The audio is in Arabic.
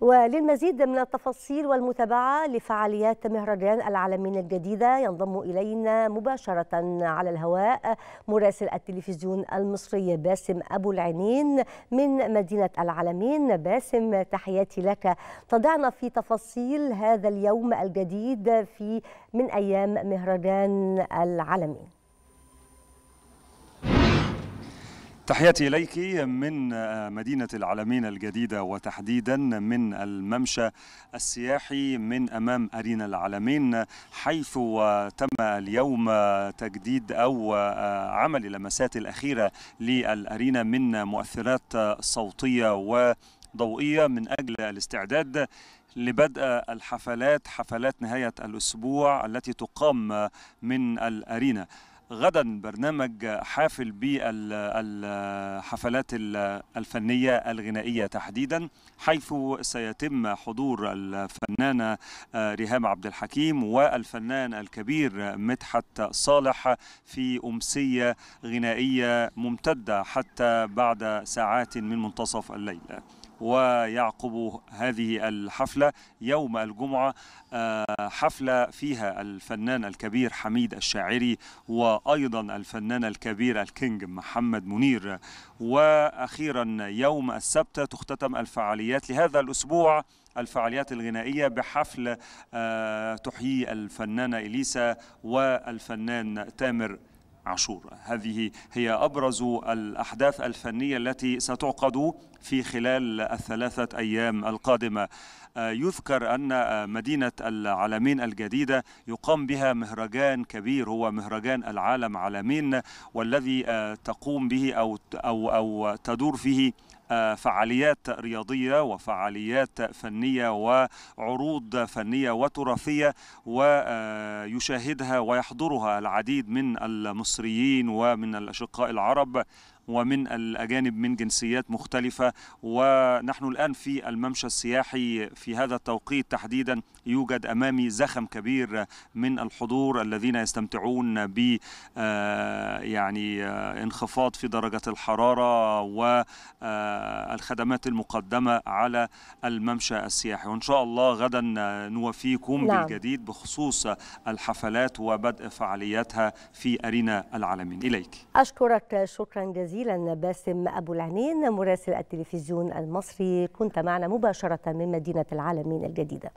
وللمزيد من التفاصيل والمتابعة لفعاليات مهرجان العالمين الجديدة ينضم إلينا مباشرة على الهواء مراسل التلفزيون المصري باسم أبو العينين من مدينة العالمين باسم تحياتي لك تضعنا في تفاصيل هذا اليوم الجديد في من أيام مهرجان العالمين تحياتي إليك من آه، مدينة العلمين الجديدة وتحديدا من الممشى السياحي من أمام أرينا العالمين حيث تم اليوم تجديد أو آه، عمل اللمسات الأخيرة للأرينا من مؤثرات صوتية وضوئية من أجل الاستعداد لبدء الحفلات حفلات نهاية الأسبوع التي تقام من الأرينا غدا برنامج حافل بالحفلات الفنية الغنائية تحديدا حيث سيتم حضور الفنانة آه، ريهام عبد الحكيم والفنان الكبير مدحت صالح في أمسية غنائية ممتدة حتى بعد ساعات من منتصف الليل ويعقب هذه الحفلة يوم الجمعة آه، حفلة فيها الفنان الكبير حميد الشاعري وأيضا الفنان الكبير الكينج محمد منير وأخيرا يوم السبت تختتم الفعاليات لهذا الأسبوع الفعاليات الغنائية بحفل آه، تحيي الفنانة إليسا والفنان تامر عاشور هذه هي أبرز الأحداث الفنية التي ستعقد في خلال الثلاثة أيام القادمة آه، يذكر أن مدينة العالمين الجديدة يقام بها مهرجان كبير هو مهرجان العالم عالمين والذي آه، تقوم به أو, أو, أو تدور فيه آه، فعاليات رياضية وفعاليات فنية وعروض فنية وتراثية ويشاهدها ويحضرها العديد من المصريين المصريين ومن الأشقاء العرب ومن الأجانب من جنسيات مختلفة ونحن الآن في الممشى السياحي في هذا التوقيت تحديدا يوجد أمامي زخم كبير من الحضور الذين يستمتعون ب آه، يعني آه، انخفاض في درجة الحرارة والخدمات آه، المقدمة على الممشى السياحي وإن شاء الله غدا نوفيكم نعم. بالجديد بخصوص الحفلات وبدء فعالياتها في أرينا العالمين إليك أشكرك شكرا جزيلا جزيلا باسم أبو العنين مراسل التلفزيون المصري كنت معنا مباشرة من مدينة العالمين الجديدة